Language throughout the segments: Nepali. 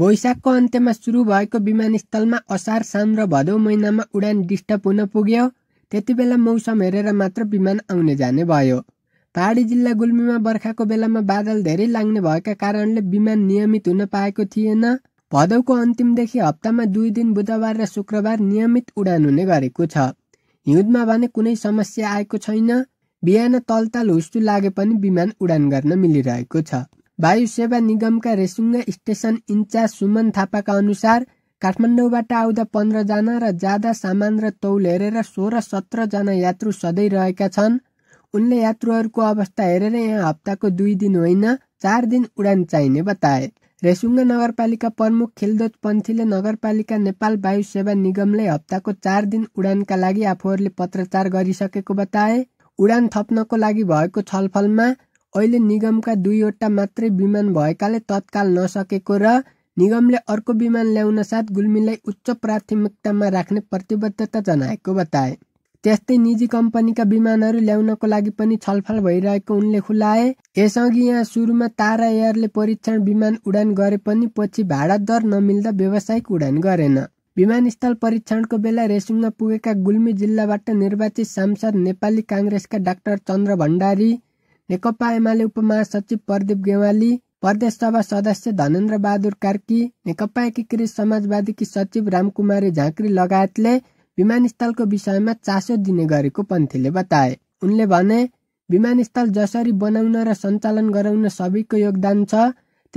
वैशाखको अन्त्यमा सुरु भएको विमानस्थलमा असार साम र भदौ महिनामा उडान डिस्टर्ब हुन पुग्यो त्यति बेला मौसम हेरेर मात्र विमान आउने जाने भयो पहाडी जिल्ला गुल्मीमा बर्खाको बेलामा बादल धेरै लाग्ने भएका कारणले विमान नियमित हुन पाएको थिएन भदौको अन्तिमदेखि हप्तामा दुई दिन बुधबार र शुक्रबार नियमित उडान हुने गरेको छ हिउँदमा भने कुनै समस्या आएको छैन बिहान तलताल हुस्टु लागे पनि विमान उडान गर्न मिलिरहेको छ वायु सेवा निगमका रेसुङ्गा स्टेसन इन्चार्ज सुमन थापाका अनुसार काठमाडौँबाट आउँदा पन्ध्रजना र ज्यादा सामान र तौल हेरेर सोह्र सत्रजना यात्रु सधैँ रहेका छन् उनले यात्रुहरूको अवस्था हेरेर यहाँ हप्ताको दुई दिन होइन चार दिन उडान चाहिने बताए रेसुङ्गा नगरपालिका प्रमुख खेलदोत पन्थीले नगरपालिका नेपाल वायु सेवा निगमले हप्ताको चार दिन उडानका लागि आफूहरूले पत्रचार गरिसकेको बताए उडान थप्नको लागि भएको छलफलमा अहिले निगमका दुईवटा मात्रै विमान भएकाले तत्काल नसकेको र निगमले अर्को विमान ल्याउन साथ गुल्मीलाई उच्च प्राथमिकतामा राख्ने प्रतिबद्धता जनाएको बताए त्यस्तै निजी कम्पनीका विमानहरू ल्याउनको लागि पनि छलफल भइरहेको उनले खुलाए यसअघि यहाँ सुरुमा तारा एयरले परीक्षण विमान उडान गरे पनि पछि भाडा दर नमिल्दा व्यावसायिक उडान गरेन विमानस्थल परीक्षणको बेला रेसुङमा पुगेका गुल्मी जिल्लाबाट निर्वाचित सांसद नेपाली काङ्ग्रेसका डाक्टर चन्द्र भण्डारी नेकपा एमाले उपमहासचिव प्रदीप गेवाली प्रदेश सभा सदस्य धनेन्द्र बहादुर कार्की नेकपा एकीकृत समाजवादीकी सचिव रामकुमारी झाँक्री लगायतले विमानस्थलको विषयमा चासो दिने गरेको पन्थीले बताए उनले भने विमानस्थल जसरी बनाउन र सञ्चालन गराउन सबैको योगदान छ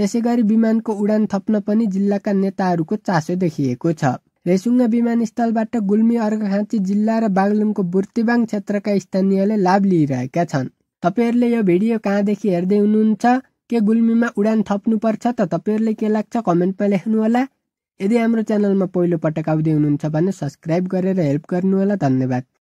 त्यसै गरी विमानको उडान थप्न पनि जिल्लाका नेताहरूको चासो देखिएको छ रेसुङ्गा विमानस्थलबाट गुल्मी अर्घाँची जिल्ला र बागलुङको बुर्तिबाङ क्षेत्रका स्थानीयले लाभ लिइरहेका छन् तपाईँहरूले यो भिडियो कहाँदेखि हेर्दै हुनुहुन्छ के गुल्मीमा उडान थप्नुपर्छ त तपाईँहरूले के लाग्छ कमेन्टमा लेख्नुहोला यदि हाम्रो च्यानलमा पहिलोपटक आउँदै हुनुहुन्छ भने सब्सक्राइब गरेर हेल्प गर्नुहोला धन्यवाद